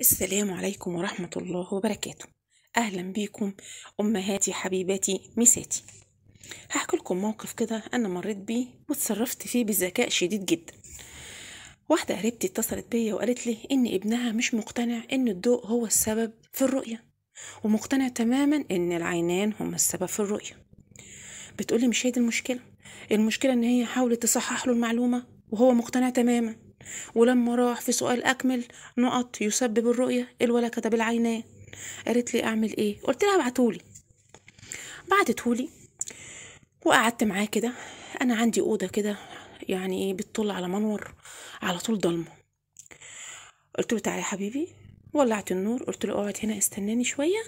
السلام عليكم ورحمة الله وبركاته أهلا بيكم أمهاتي حبيباتي مساتي هحكي لكم موقف كده أنا مريت بيه وتصرفت فيه بذكاء شديد جدا واحدة قريبتي اتصلت بيا وقالت لي إن ابنها مش مقتنع إن الضوء هو السبب في الرؤية ومقتنع تماما إن العينان هما السبب في الرؤية بتقولي مش هي دي المشكلة المشكلة إن هي حاولت تصحح له المعلومة وهو مقتنع تماما ولما راح في سؤال أكمل نقط يسبب الرؤية الولا كتب العينان قالت لي أعمل إيه قلت لها بعتولي بعتتهولي وقعدت معاه كده أنا عندي أوضة كده يعني إيه بتطل على منور على طول ضلمة قلت له تعالى يا حبيبي ولعت النور قلت له اقعد هنا استناني شويه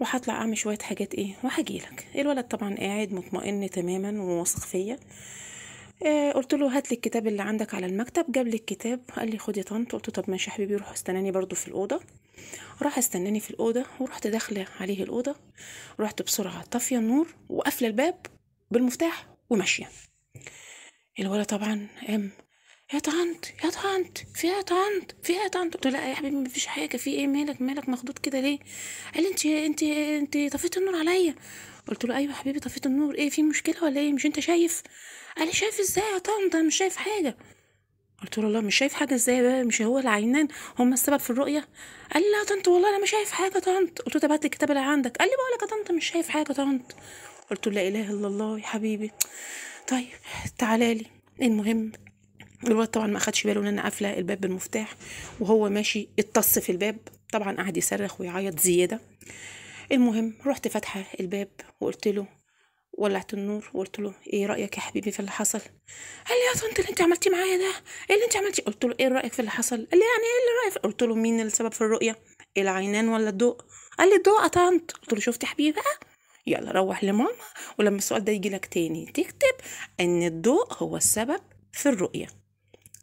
وهطلع اعمل شويه حاجات ايه وهجيلك الولد طبعا قاعد مطمئن تماما وواثق فيا آه، قلت له هات لي الكتاب اللي عندك على المكتب جاب لي الكتاب قال لي يا طنط قلت طب ماشي يا حبيبي روح استناني برضو في الاوضه راح استناني في الاوضه ورحت داخله عليه الاوضه رحت بسرعه طافيه النور وقافله الباب بالمفتاح وماشيه الولد طبعا قام يا طنط يا طنط في ايه يا طنط في ايه يا طنط قلت له لا يا حبيبي مفيش حاجه في ايه مالك مالك مخضوض كده ليه قال لي انت انت انت طفيت النور عليا قلت له ايوه يا حبيبي طفيت النور ايه في مشكله ولا ايه مش انت شايف قال لي شايف ازاي يا طنط انا مش شايف حاجه قلت له والله مش شايف حاجه ازاي بقى مش هو العينان هم السبب في الرؤيه قال لي لا طنط والله انا مش شايف حاجه طنط قلت له طب هات الكتاب اللي عندك قال لي بقول لك يا طنط مش شايف حاجه طنط قلت له لا اله الا الله يا حبيبي طيب تعالى لي المهم الواد طبعا ما اخدش باله ان انا قافله الباب بالمفتاح وهو ماشي اتص في الباب طبعا قعد يصرخ ويعيط زياده المهم رحت فاتحه الباب وقلت له ولعت النور وقلت له ايه رايك يا حبيبي في اللي حصل قال لي يا طنط اللي انت عملتيه معايا ده ايه اللي انت عملتيه قلت له ايه رايك في اللي حصل قال لي يعني ايه اللي رايك قلت له مين السبب في الرؤيه العينان ولا الضوء قال لي الضوء يا طنط قلت له شفت يا حبيبي بقى يلا روح لماما ولما السؤال ده يجي لك تاني تكتب ان الضوء هو السبب في الرؤيه